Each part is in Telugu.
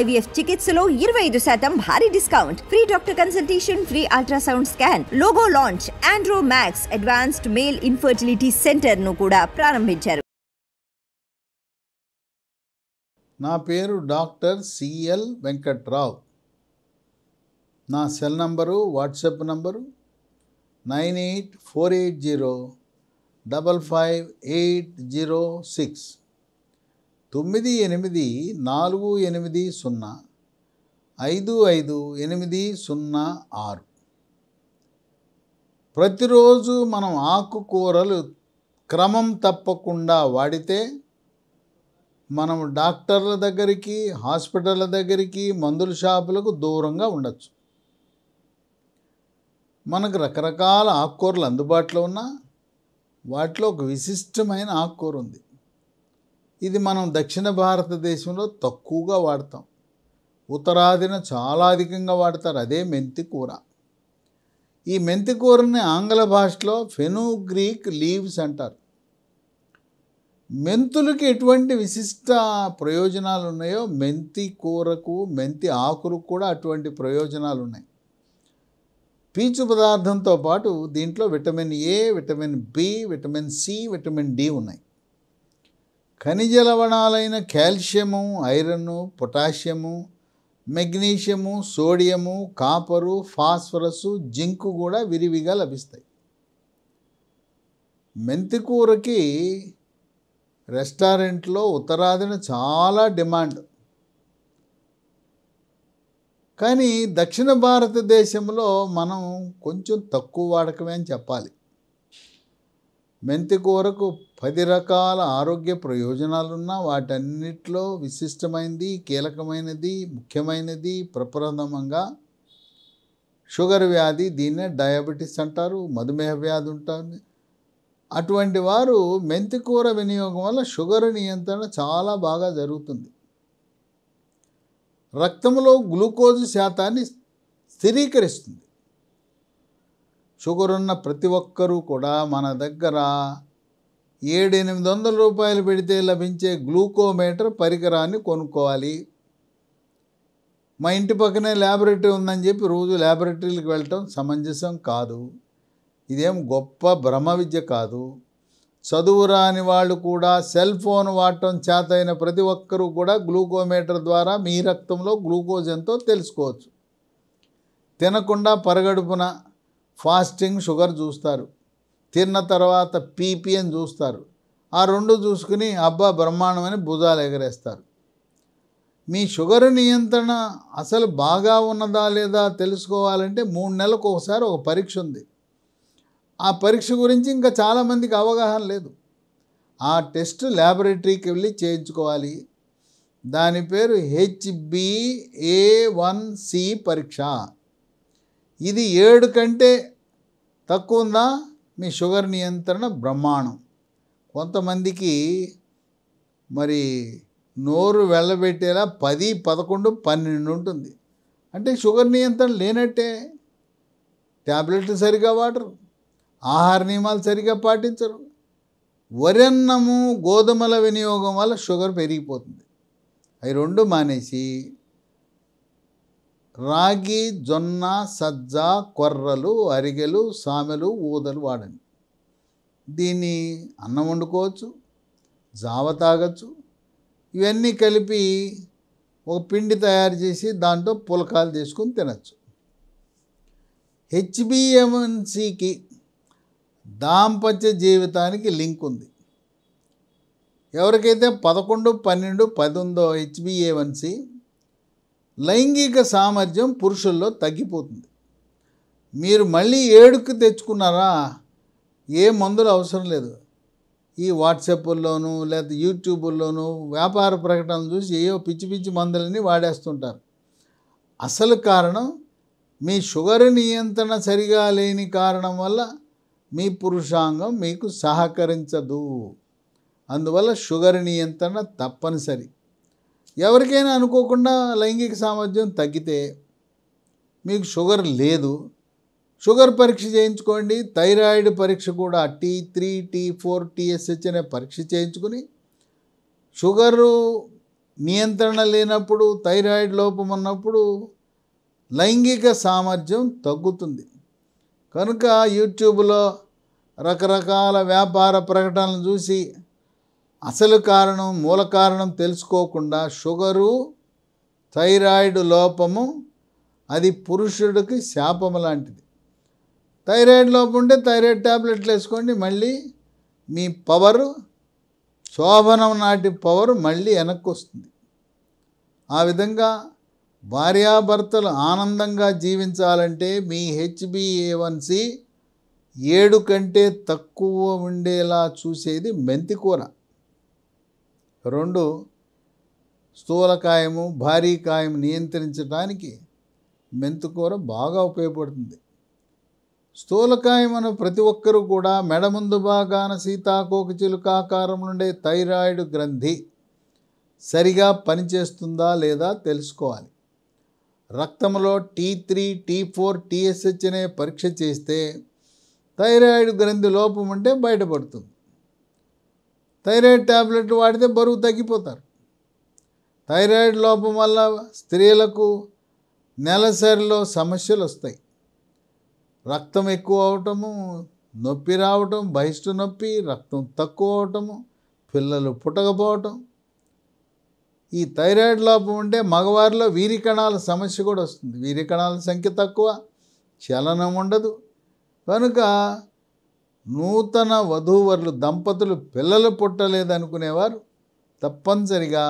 ఐవీఎఫ్ చికిత్సలో ఇరవై ఐదు శాతం భారీ discount free doctor consultation free ultrasound scan logo launch Andro Max advanced male infertility centre ను కూడా ప్రారంభించారు నా పేరు డాక్టర్ సిఎల్ వెంకట్రావు నా cell number WhatsApp number nine eight four eight zero double five eight zero six తొమ్మిది ఎనిమిది నాలుగు ఎనిమిది సున్నా ఐదు ఐదు ఎనిమిది సున్నా ఆరు ప్రతిరోజు మనం ఆకుకూరలు క్రమం తప్పకుండా వాడితే మనం డాక్టర్ల దగ్గరికి హాస్పిటళ్ళ దగ్గరికి మందుల షాపులకు దూరంగా ఉండొచ్చు మనకు రకరకాల ఆకుకూరలు అందుబాటులో ఉన్న వాటిలో ఒక విశిష్టమైన ఆకుకూర ఉంది ఇది మనం దక్షిణ భారతదేశంలో తక్కువగా వాడతాం ఉత్తరాదిన చాలా అధికంగా వాడతారు అదే మెంతి కూర ఈ మెంతి కూరని ఆంగ్ల భాషలో ఫెనుగ్రీక్ లీవ్స్ అంటారు మెంతులకి ఎటువంటి విశిష్ట ప్రయోజనాలు ఉన్నాయో మెంతి కూరకు మెంతి ఆకులకు కూడా అటువంటి ప్రయోజనాలు ఉన్నాయి పీచు పదార్థంతో పాటు దీంట్లో vitamin A vitamin B vitamin C vitamin D ఉన్నాయి ఖనిజ లవణాలైన calcium iron potassium magnesium sodium copper phosphorus zinc కూడా విరివిగా లభిస్తాయి మెంతికూరకి రెస్టారెంట్లో ఉత్తరాదిన చాలా డిమాండ్ కానీ దక్షిణ భారతదేశంలో మనం కొంచెం తక్కువ వాడకమే అని చెప్పాలి మెంతి కూరకు పది రకాల ఆరోగ్య ప్రయోజనాలున్నా వాటన్నిటిలో విశిష్టమైనది కీలకమైనది ముఖ్యమైనది ప్రప్రథమంగా షుగర్ వ్యాధి దీన్నే డయాబెటీస్ అంటారు మధుమేహ వ్యాధి ఉంటుంది అటువంటి వారు మెంతి కూర వినియోగం వల్ల షుగర్ నియంత్రణ చాలా బాగా జరుగుతుంది రక్తంలో గ్లూకోజ్ శాతాన్ని స్థిరీకరిస్తుంది షుగర్ ఉన్న ప్రతి ఒక్కరూ కూడా మన దగ్గర ఏడెనిమిది వందల రూపాయలు పెడితే లభించే గ్లూకోమీటర్ పరికరాన్ని కొనుక్కోవాలి మా ఇంటి పక్కనే ల్యాబొరేటరీ ఉందని చెప్పి రోజు ల్యాబొరేటరీలకు వెళ్ళటం సమంజసం కాదు ఇదేం గొప్ప భ్రమ విద్య కాదు చదువు రాని వాళ్ళు కూడా సెల్ ఫోన్ వాడటం చేతైన ప్రతి ఒక్కరూ కూడా గ్లూకోమీటర్ ద్వారా మీ రక్తంలో గ్లూకోజ్ ఎంతో తెలుసుకోవచ్చు తినకుండా పరగడుపున ఫాస్టింగ్ షుగర్ చూస్తారు తిన్న తర్వాత పీపీ అని చూస్తారు ఆ రెండు చూసుకుని అబ్బా బ్రహ్మాండమని భుజాలు ఎగరేస్తారు మీ షుగర్ నియంత్రణ అసలు బాగా ఉన్నదా లేదా తెలుసుకోవాలంటే మూడు నెలలకు ఒకసారి ఒక పరీక్ష ఉంది ఆ పరీక్ష గురించి ఇంకా చాలామందికి అవగాహన లేదు ఆ టెస్ట్ ల్యాబొరేటరీకి వెళ్ళి చేయించుకోవాలి దాని పేరు హెచ్బిఏ వన్ సి పరీక్ష ఇది ఏడు కంటే తక్కువ ఉందా మీ షుగర్ నియంత్రణ బ్రహ్మాండం కొంతమందికి మరి నోరు వెళ్ళబెట్టేలా పది పదకొండు పన్నెండు ఉంటుంది అంటే షుగర్ నియంత్రణ లేనట్టే ట్యాబ్లెట్లు సరిగా వాడరు ఆహార నియమాలు సరిగా పాటించరు వరన్నము గోధుమల వినియోగం వల్ల షుగర్ పెరిగిపోతుంది అవి రెండు మానేసి రాగి జొన్న సజ్జ కొర్రలు అరిగెలు సామెలు ఊదలు వాడండి దీన్ని అన్నం వండుకోవచ్చు జావ తాగచ్చు ఇవన్నీ కలిపి ఒక పిండి తయారు చేసి దాంట్లో పులకాలు తీసుకుని తినచ్చు హెచ్బిఎంసికి దాంపత్య జీవితానికి లింక్ ఉంది ఎవరికైతే పదకొండు పన్నెండు పదొందో హెచ్బిఏవన్సీ లైంగిక సామర్థ్యం పురుషుల్లో తగ్గిపోతుంది మీరు మళ్ళీ ఏడుకు తెచ్చుకున్నారా ఏ మందులు అవసరం లేదు ఈ వాట్సాప్ల్లోనూ లేదా యూట్యూబుల్లోనూ వ్యాపార ప్రకటనలు చూసి ఏవో పిచ్చి పిచ్చి మందులని వాడేస్తుంటారు అసలు కారణం మీ షుగర్ నియంత్రణ సరిగా లేని కారణం వల్ల మీ పురుషాంగం మీకు సహకరించదు అందువల్ల షుగర్ నియంత్రణ తప్పనిసరి ఎవరికైనా అనుకోకుండా లైంగిక సామర్థ్యం తగ్గితే మీకు షుగర్ లేదు షుగర్ పరీక్ష చేయించుకోండి థైరాయిడ్ పరీక్ష కూడా T three T four TSH అనే పరీక్ష చేయించుకుని షుగరు నియంత్రణ లేనప్పుడు థైరాయిడ్ లోపం ఉన్నప్పుడు లైంగిక సామర్థ్యం తగ్గుతుంది కనుక యూట్యూబ్లో రకరకాల వ్యాపార ప్రకటనలు చూసి అసలు కారణం మూల కారణం తెలుసుకోకుండా షుగరు థైరాయిడ్ లోపము అది పురుషుడికి శాపము లాంటిది థైరాయిడ్ లోపం ఉంటే థైరాయిడ్ ట్యాబ్లెట్లు వేసుకోండి మళ్ళీ మీ పవరు శోభనం నాటి పవర్ మళ్ళీ వెనక్కి వస్తుంది ఆ విధంగా భార్యాభర్తలు ఆనందంగా జీవించాలంటే మీ హెచ్బిఏవన్సి ఏడు కంటే తక్కువ ఉండేలా చూసేది మెంతికూర రెండు స్థూలకాయము భారీ కాయం నియంత్రించడానికి మెంతుకూర బాగా ఉపయోగపడుతుంది స్థూలకాయమును ప్రతి ఒక్కరూ కూడా మెడ ముందు భాగాన సీతాకోకచిలుకాకారం నుండే థైరాయిడ్ గ్రంథి సరిగా పనిచేస్తుందా లేదా తెలుసుకోవాలి రక్తంలో T three T four TSH అనే పరీక్ష చేస్తే థైరాయిడ్ గ్రంథి లోపం ఉంటే బయటపడుతుంది థైరాయిడ్ ట్యాబ్లెట్ వాడితే బరువు తగ్గిపోతారు థైరాయిడ్ లోపం వల్ల స్త్రీలకు నెలసరిలో సమస్యలు వస్తాయి రక్తం ఎక్కువ అవటము నొప్పి రావటం బహిష్టు నొప్పి రక్తం తక్కువ అవటము పిల్లలు పుట్టకపోవటం ఈ థైరాయిడ్ లోపం ఉంటే మగవారిలో వీరికణాల సమస్య కూడా వస్తుంది వీరికణాల సంఖ్య తక్కువ చలనం ఉండదు కనుక నూతన వధూవరులు దంపతులు పిల్లలు పుట్టలేదనుకునేవారు తప్పనిసరిగా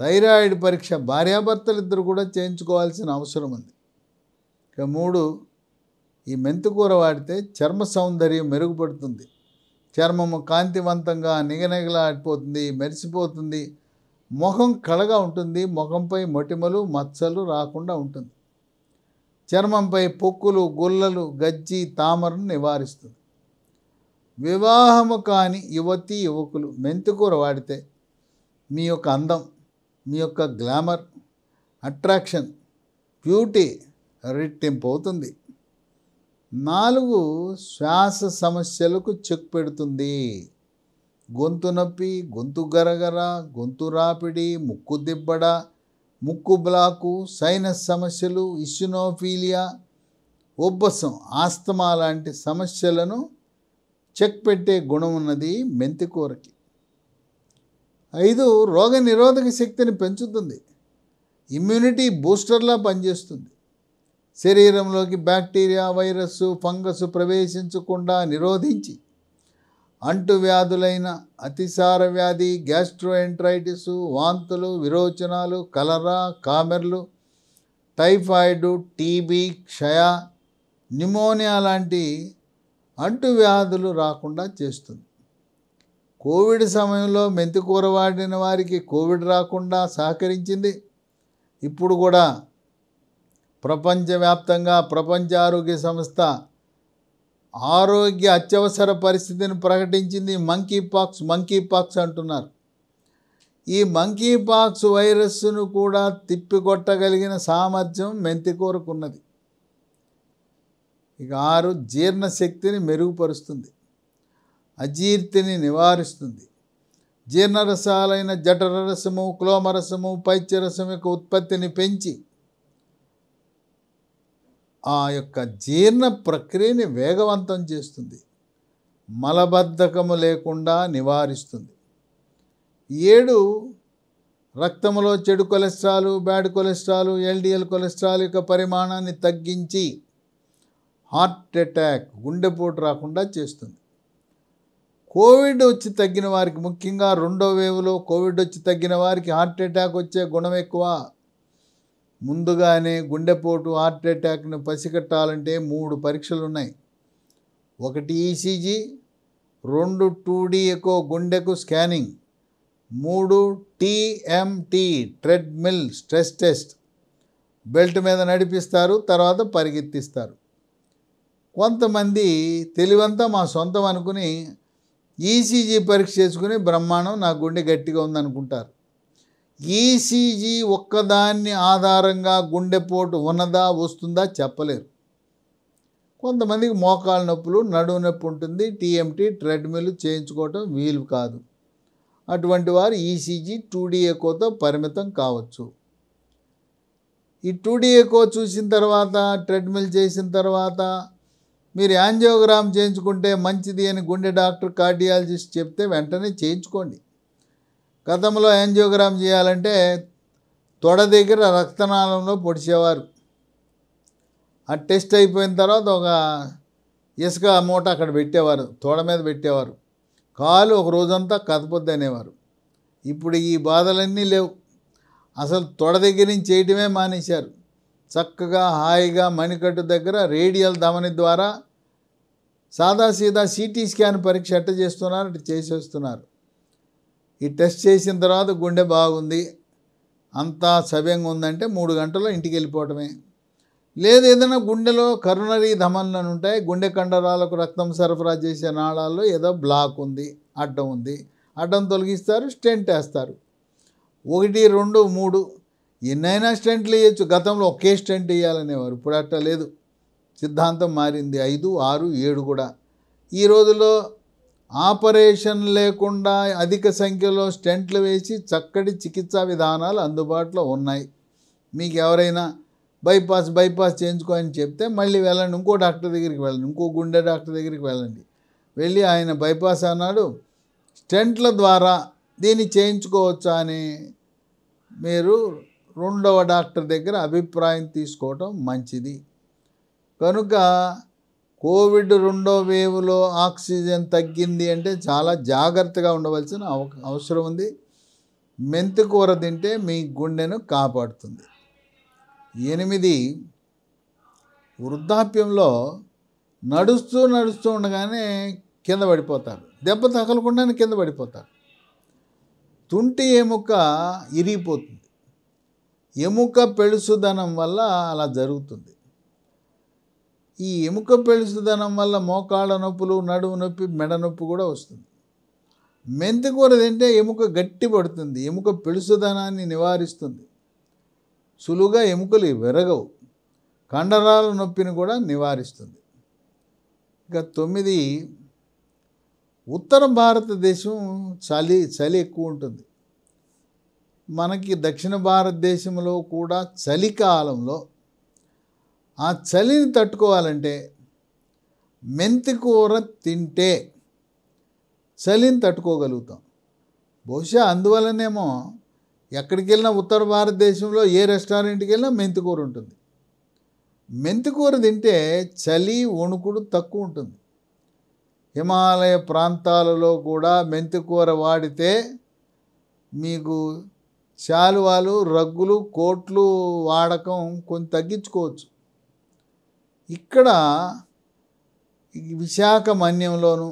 థైరాయిడ్ పరీక్ష భార్యాభర్తలు ఇద్దరు కూడా చేయించుకోవాల్సిన అవసరం ఉంది ఇక మూడు ఈ మెంతుకూర వాడితే చర్మ సౌందర్యం మెరుగుపడుతుంది చర్మము కాంతివంతంగా నిగనిగలాడిపోతుంది మెరిసిపోతుంది ముఖం కళగా ఉంటుంది ముఖంపై మొటిమలు మచ్చలు రాకుండా ఉంటుంది చర్మంపై పొక్కులు గుల్లలు గజ్జి తామరను నివారిస్తుంది వివాహము కాని యువతి యువకులు మెంతికూర వాడితే మీ యొక్క అందం మీ యొక్క గ్లామర్ అట్రాక్షన్ బ్యూటీ రెట్టింపు అవుతుంది నాలుగు శ్వాస సమస్యలకు చెక్ పెడుతుంది గొంతు నొప్పి గొంతు గరగర గొంతు రాపిడి ముక్కు దిబ్బడ ముక్కు బ్లాకు సైనస్ సమస్యలు ఇష్యునోఫీలియా ఉబ్బసం ఆస్తమా లాంటి సమస్యలను చెక్ పెట్టే గుణం ఉన్నది మెంతికూరకి ఐదు రోగ నిరోధక శక్తిని పెంచుతుంది ఇమ్యూనిటీ బూస్టర్లా పనిచేస్తుంది శరీరంలోకి బ్యాక్టీరియా వైరస్ ఫంగస్ ప్రవేశించకుండా నిరోధించి అంటువ్యాధులైన అతిసార వ్యాధి గ్యాస్ట్రోఎంట్రైటిస్ వాంతులు విరోచనాలు కలరా కామెర్లు టైఫాయిడ్ టీబీ క్షయ న్యూమోనియా లాంటి అంటువ్యాధులు రాకుండా చేస్తుంది కోవిడ్ సమయంలో మెంతికూర వాడిన వారికి కోవిడ్ రాకుండా సహకరించింది ఇప్పుడు కూడా ప్రపంచవ్యాప్తంగా ప్రపంచ ఆరోగ్య సంస్థ ఆరోగ్య అత్యవసర పరిస్థితిని ప్రకటించింది మంకీ పాక్స్ మంకీ పాక్స్ అంటున్నారు ఈ మంకీ పాక్స్ వైరస్ను కూడా తిప్పికొట్టగలిగిన సామర్థ్యం మెంతికూరకున్నది ఇక ఆరు జీర్ణశక్తిని మెరుగుపరుస్తుంది అజీర్తిని నివారిస్తుంది జీర్ణరసాలైన జఠర రసము క్లోమరసము పైత్యరసం యొక్క ఉత్పత్తిని పెంచి ఆ యొక్క జీర్ణ ప్రక్రియని వేగవంతం చేస్తుంది మలబద్ధకము లేకుండా నివారిస్తుంది ఏడు రక్తంలో చెడు cholesterol bad cholesterol LDL cholesterol యొక్క పరిమాణాన్ని తగ్గించి హార్ట్ అటాక్ గుండెపోటు రాకుండా చేస్తుంది కోవిడ్ వచ్చి తగ్గిన వారికి ముఖ్యంగా రెండో వేవ్లో కోవిడ్ వచ్చి తగ్గిన వారికి హార్ట్ అటాక్ వచ్చే గుణం ఎక్కువ ముందుగానే గుండెపోటు హార్ట్ అటాక్ను పసిగట్టాలంటే మూడు పరీక్షలు ఉన్నాయి ఒకటి ఈసీజీ e రెండు టూడీ ఎకో గుండెకు స్కానింగ్ మూడు TMT treadmill stress test belt మీద నడిపిస్తారు తర్వాత పరిగెత్తిస్తారు కొంతమంది తెలివంతా మా సొంతం అనుకుని ఈసీజీ e పరీక్ష చేసుకుని బ్రహ్మాండం నా గుండె గట్టిగా ఉందనుకుంటారు ఈసీజీ e ఒక్కదాన్ని ఆధారంగా గుండెపోటు ఉన్నదా వస్తుందా చెప్పలేరు కొంతమందికి మోకాలు నొప్పులు నడువు నొప్పి ఉంటుంది టీఎంటీ ట్రెడ్మిల్ చేయించుకోవటం వీలు కాదు అటువంటి వారు ఈసీజీ e టూడీఏకోతో పరిమితం కావచ్చు ఈ టూడీఏకో చూసిన తర్వాత ట్రెడ్మిల్ చేసిన తర్వాత మీరు యాంజియోగ్రామ్ చేయించుకుంటే మంచిది అని గుండె డాక్టర్ కార్డియాలజిస్ట్ చెప్తే వెంటనే చేయించుకోండి గతంలో యాంజియోగ్రామ్ చేయాలంటే తొడ దగ్గర రక్తనాళంలో పొడిచేవారు ఆ టెస్ట్ అయిపోయిన తర్వాత ఒక ఇసుక మూట అక్కడ పెట్టేవారు తోడ మీద పెట్టేవారు కాలు ఒక రోజంతా కదపొద్దు అనేవారు ఇప్పుడు ఈ బాధలన్నీ లేవు అసలు తొడ దగ్గర నుంచి చేయటమే మానేశారు చక్కగా హాయిగా మణికట్టు దగ్గర రేడియల్ ధమని ద్వారా సాదాసీదా సిటీ స్కాన్ పరీక్ష ఎట్ట చేస్తున్నారు అటు చేసేస్తున్నారు ఈ టెస్ట్ చేసిన తర్వాత గుండె బాగుంది అంతా సవ్యంగా ఉందంటే మూడు గంటల్లో ఇంటికి వెళ్ళిపోవటమే లేదు ఏదైనా గుండెలో కరుణరీ ధమన్లను ఉంటాయి గుండె కండరాలకు రక్తం సరఫరా చేసే నాళాల్లో ఏదో బ్లాక్ ఉంది అడ్డం ఉంది అడ్డం తొలగిస్తారు స్టెంట్ వేస్తారు ఒకటి రెండు మూడు ఎన్నైనా స్టెంట్లు వేయచ్చు గతంలో ఒకే స్టెంట్ వేయాలనేవారు ఇప్పుడు అట్ట లేదు సిద్ధాంతం మారింది ఐదు ఆరు ఏడు కూడా ఈ రోజుల్లో ఆపరేషన్ లేకుండా అధిక సంఖ్యలో స్టెంట్లు వేసి చక్కటి చికిత్సా విధానాలు అందుబాటులో ఉన్నాయి మీకు ఎవరైనా బైపాస్ బైపాస్ చేయించుకో అని చెప్తే మళ్ళీ వెళ్ళండి ఇంకో డాక్టర్ దగ్గరికి వెళ్ళండి ఇంకో గుండె డాక్టర్ దగ్గరికి వెళ్ళండి వెళ్ళి ఆయన బైపాస్ అన్నాడు స్టెంట్ల ద్వారా దీన్ని చేయించుకోవచ్చా అని మీరు రెండవ డాక్టర్ దగ్గర అభిప్రాయం తీసుకోవటం మంచిది కనుక కోవిడ్ రెండో వేవ్లో ఆక్సిజన్ తగ్గింది అంటే చాలా జాగ్రత్తగా ఉండవలసిన అవసరం ఉంది మెంతి కూర తింటే మీ గుండెను కాపాడుతుంది ఎనిమిది వృద్ధాప్యంలో నడుస్తూ నడుస్తూ ఉండగానే కింద పడిపోతారు దెబ్బ తగలకుండానే కింద పడిపోతారు తుంటి ఏముక్క ఇరిగిపోతుంది ఎముక పెళుసుదనం వల్ల అలా జరుగుతుంది ఈ ఎముక పెళుసుదనం వల్ల మోకాళ్ళ నొప్పులు నడుము నొప్పి మెడ నొప్పి కూడా వస్తుంది మెంతికూర తింటే ఎముక గట్టి పడుతుంది ఎముక పెళుసుదనాన్ని నివారిస్తుంది సులువుగా ఎముకలు విరగవు కండరాల నొప్పిని కూడా నివారిస్తుంది ఇక తొమ్మిది ఉత్తర భారతదేశం చలి చలి ఎక్కువ ఉంటుంది మనకి దక్షిణ భారతదేశంలో కూడా చలికాలంలో ఆ చలిని తట్టుకోవాలంటే మెంతి కూర తింటే చలిని తట్టుకోగలుగుతాం బహుశా అందువలనేమో ఎక్కడికి వెళ్ళినా ఉత్తర భారతదేశంలో ఏ రెస్టారెంట్కి వెళ్ళినా మెంతి కూర ఉంటుంది మెంతి కూర తింటే చలి వణుకుడు తక్కువ ఉంటుంది హిమాలయ ప్రాంతాలలో కూడా మెంతి కూర వాడితే మీకు శాలువాలు రగ్గులు కోట్లు వాడకం కొంచెం తగ్గించుకోవచ్చు ఇక్కడ విశాఖ మన్యంలోను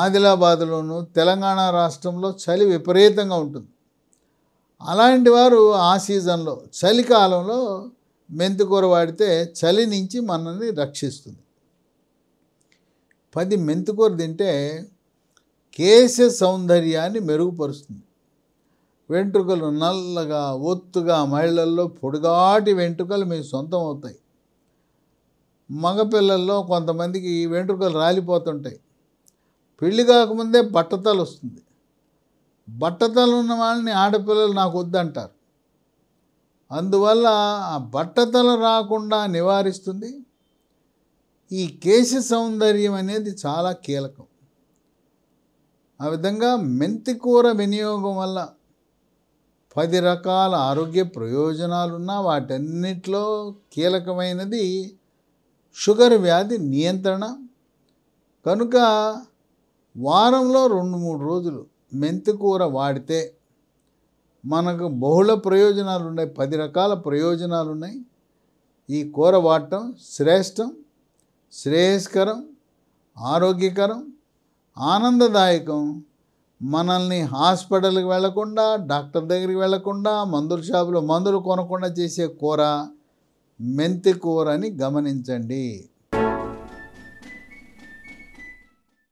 ఆదిలాబాద్లోను తెలంగాణ రాష్ట్రంలో చలి విపరీతంగా ఉంటుంది అలాంటి వారు ఆ సీజన్లో చలికాలంలో మెంతికూర వాడితే చలి నుంచి మనల్ని రక్షిస్తుంది పది మెంతికూర తింటే కేశ సౌందర్యాన్ని మెరుగుపరుస్తుంది వెంట్రుకలు నల్లగా ఒత్తుగా మహిళల్లో పొడుగాటి వెంట్రుకలు మీ సొంతం అవుతాయి మగపిల్లల్లో కొంతమందికి ఈ వెంట్రుకలు రాలిపోతుంటాయి పెళ్లి కాకముందే బట్టతలు వస్తుంది బట్టతలు ఉన్న వాళ్ళని ఆడపిల్లలు నాకు వద్దంటారు అందువల్ల ఆ బట్టతలు రాకుండా నివారిస్తుంది ఈ కేశ సౌందర్యం అనేది చాలా కీలకం ఆ విధంగా మెంతికూర వినియోగం వల్ల పది రకాల ఆరోగ్య ప్రయోజనాలున్నా వాటన్నిటిలో కీలకమైనది షుగర్ వ్యాధి నియంత్రణ కనుక వారంలో రెండు మూడు రోజులు మెంతికూర వాడితే మనకు బహుళ ప్రయోజనాలు ఉన్నాయి పది రకాల ప్రయోజనాలు ఉన్నాయి ఈ కూర వాడటం శ్రేష్టం శ్రేయస్కరం ఆరోగ్యకరం ఆనందదాయకం మనల్ని హాస్పిటల్కి వెళ్లకుండా డాక్టర్ దగ్గరికి వెళ్లకుండా మందుల షాపులో మందులు కొనకుండా చేసే కూర మెంతి కూరని గమనించండి